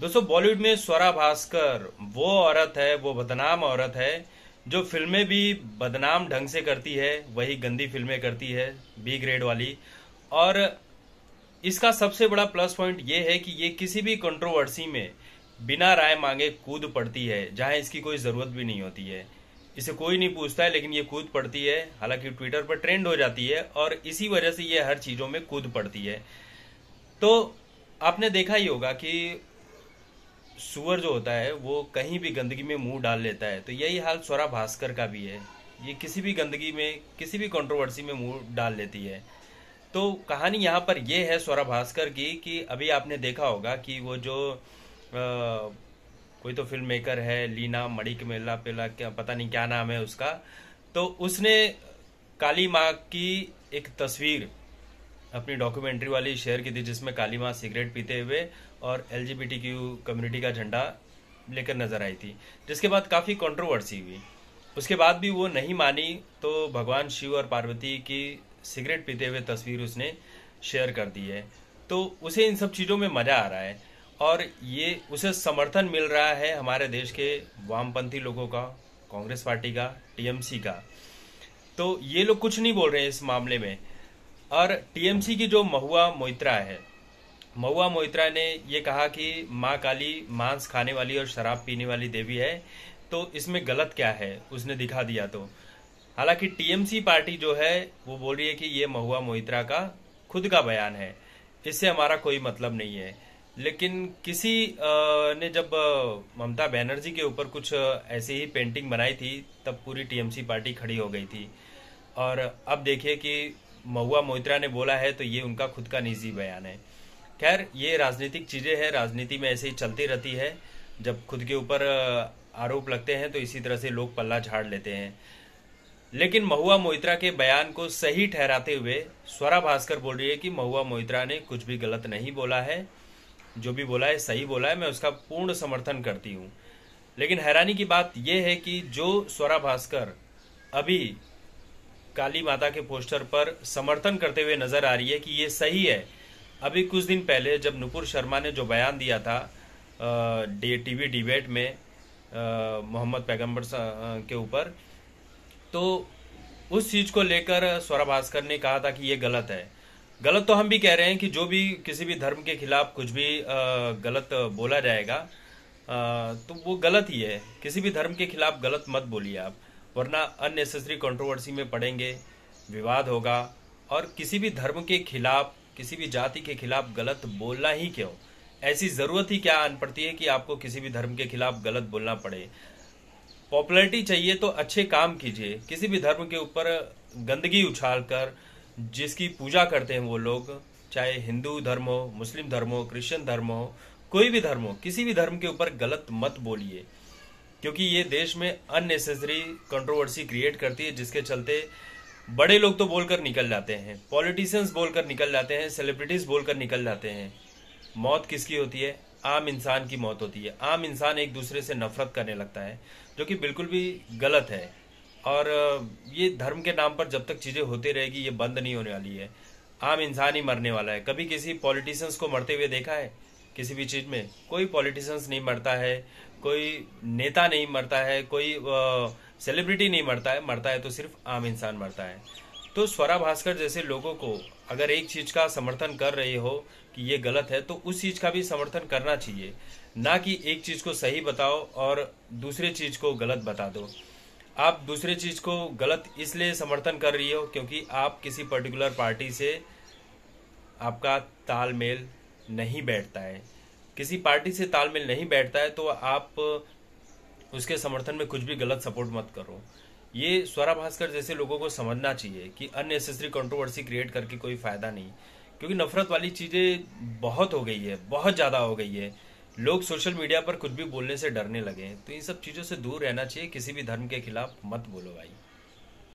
दोस्तों बॉलीवुड में स्वरा भास्कर वो औरत है वो बदनाम औरत है जो फिल्में भी बदनाम ढंग से करती है वही गंदी फिल्में करती है बी ग्रेड वाली और इसका सबसे बड़ा प्लस पॉइंट ये है कि ये किसी भी कंट्रोवर्सी में बिना राय मांगे कूद पड़ती है जहां इसकी कोई ज़रूरत भी नहीं होती है इसे कोई नहीं पूछता है लेकिन ये कूद पड़ती है हालांकि ट्विटर पर ट्रेंड हो जाती है और इसी वजह से ये हर चीज़ों में कूद पड़ती है तो आपने देखा ही होगा कि सुअर जो होता है वो कहीं भी गंदगी में मुंह डाल लेता है तो यही हाल स्वरा भास्कर का भी है ये किसी भी गंदगी में किसी भी कंट्रोवर्सी में मुंह डाल लेती है तो कहानी यहाँ पर यह है स्वरा भास्कर की कि अभी आपने देखा होगा कि वो जो आ, कोई तो फिल्म मेकर है लीना मड़िक मेला पेला क्या पता नहीं क्या नाम है उसका तो उसने काली माँ की एक तस्वीर अपनी डॉक्यूमेंट्री वाली शेयर की थी जिसमें काली माँ सिगरेट पीते हुए और एल कम्युनिटी का झंडा लेकर नजर आई थी जिसके बाद काफ़ी कंट्रोवर्सी हुई उसके बाद भी वो नहीं मानी तो भगवान शिव और पार्वती की सिगरेट पीते हुए तस्वीर उसने शेयर कर दी है तो उसे इन सब चीज़ों में मज़ा आ रहा है और ये उसे समर्थन मिल रहा है हमारे देश के वामपंथी लोगों का कांग्रेस पार्टी का टीएमसी का तो ये लोग कुछ नहीं बोल रहे हैं इस मामले में और टीएमसी की जो महुआ मोइत्रा है महुआ मोहित्रा ने ये कहा कि माँ काली मांस खाने वाली और शराब पीने वाली देवी है तो इसमें गलत क्या है उसने दिखा दिया तो हालांकि टीएमसी पार्टी जो है वो बोल रही है कि ये महुआ मोहित्रा का खुद का बयान है इससे हमारा कोई मतलब नहीं है लेकिन किसी ने जब ममता बनर्जी के ऊपर कुछ ऐसी ही पेंटिंग बनाई थी तब पूरी टीएमसी पार्टी खड़ी हो गई थी और अब देखिए कि महुआ मोहित्रा ने बोला है तो ये उनका खुद का निजी बयान है खैर ये राजनीतिक चीज़ें हैं राजनीति में ऐसे ही चलती रहती है जब खुद के ऊपर आरोप लगते हैं तो इसी तरह से लोग पल्ला झाड़ लेते हैं लेकिन महुआ मोहित्रा के बयान को सही ठहराते हुए स्वरा भास्कर बोल रही है कि महुआ मोहित्रा ने कुछ भी गलत नहीं बोला है जो भी बोला है सही बोला है मैं उसका पूर्ण समर्थन करती हूँ लेकिन हैरानी की बात यह है कि जो स्वरा भास्कर अभी काली माता के पोस्टर पर समर्थन करते हुए नजर आ रही है कि ये सही है अभी कुछ दिन पहले जब नुपुर शर्मा ने जो बयान दिया था डे टीवी डिबेट में मोहम्मद पैगंबर के ऊपर तो उस चीज़ को लेकर स्वरा भास्कर ने कहा था कि ये गलत है गलत तो हम भी कह रहे हैं कि जो भी किसी भी धर्म के खिलाफ कुछ भी गलत बोला जाएगा तो वो गलत ही है किसी भी धर्म के खिलाफ गलत मत बोलिए आप वरना अननेसेसरी कंट्रोवर्सी में पड़ेंगे विवाद होगा और किसी भी धर्म के खिलाफ किसी भी जाति के खिलाफ गलत बोलना ही क्यों ऐसी ज़रूरत ही क्या अन पड़ती है कि आपको किसी भी धर्म के खिलाफ गलत बोलना पड़े पॉपुलरिटी चाहिए तो अच्छे काम कीजिए किसी भी धर्म के ऊपर गंदगी उछाल कर जिसकी पूजा करते हैं वो लोग चाहे हिंदू धर्म हो मुस्लिम धर्म हो क्रिश्चियन धर्म हो कोई भी धर्म हो किसी भी धर्म के ऊपर गलत मत बोलिए क्योंकि ये देश में अननेसेसरी कंट्रोवर्सी क्रिएट करती है जिसके चलते बड़े लोग तो बोलकर निकल जाते हैं पॉलिटिशियंस बोलकर निकल जाते हैं सेलिब्रिटीज बोलकर निकल जाते हैं मौत किसकी होती है आम इंसान की मौत होती है आम इंसान एक दूसरे से नफरत करने लगता है जो कि बिल्कुल भी गलत है और ये धर्म के नाम पर जब तक चीज़ें होती रहेगी ये बंद नहीं होने वाली है आम इंसान ही मरने वाला है कभी किसी पॉलिटिशियंस को मरते हुए देखा है किसी भी चीज़ में कोई पॉलिटिशियंस नहीं मरता है कोई नेता नहीं मरता है कोई आ, सेलिब्रिटी नहीं मरता है मरता है तो सिर्फ आम इंसान मरता है तो स्वरा भास्कर जैसे लोगों को अगर एक चीज का समर्थन कर रहे हो कि ये गलत है तो उस चीज का भी समर्थन करना चाहिए ना कि एक चीज को सही बताओ और दूसरे चीज को गलत बता दो आप दूसरे चीज को गलत इसलिए समर्थन कर रही हो क्योंकि आप किसी पर्टिकुलर पार्टी से आपका तालमेल नहीं बैठता है किसी पार्टी से तालमेल नहीं बैठता है तो आप उसके समर्थन में कुछ भी गलत सपोर्ट मत करो ये स्वरा भास्कर जैसे लोगों को समझना चाहिए कि अननेसेसरी कंट्रोवर्सी क्रिएट करके कोई फायदा नहीं क्योंकि नफरत वाली चीज़ें बहुत हो गई है बहुत ज़्यादा हो गई है लोग सोशल मीडिया पर कुछ भी बोलने से डरने लगे तो इन सब चीज़ों से दूर रहना चाहिए किसी भी धर्म के खिलाफ मत बोलो भाई